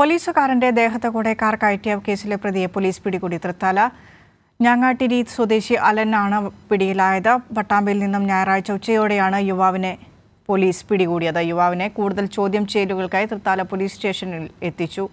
പോലീസുകാരന്റെ ദേഹത്തെ കൂടെ കാർ കയറ്റിയ കേസിലെ പ്രതിയെ പോലീസ് പിടികൂടി തൃത്താല ഞാങ്ങാട്ടിരി സ്വദേശി അലനാണ് പിടിയിലായത് വട്ടാമ്പയിൽ നിന്നും ഞായറാഴ്ച ഉച്ചയോടെയാണ് യുവാവിനെ പോലീസ് പിടികൂടിയത് യുവാവിനെ കൂടുതൽ ചോദ്യം ചെയ്യലുകൾക്കായി തൃത്താല പോലീസ് സ്റ്റേഷനിൽ എത്തിച്ചു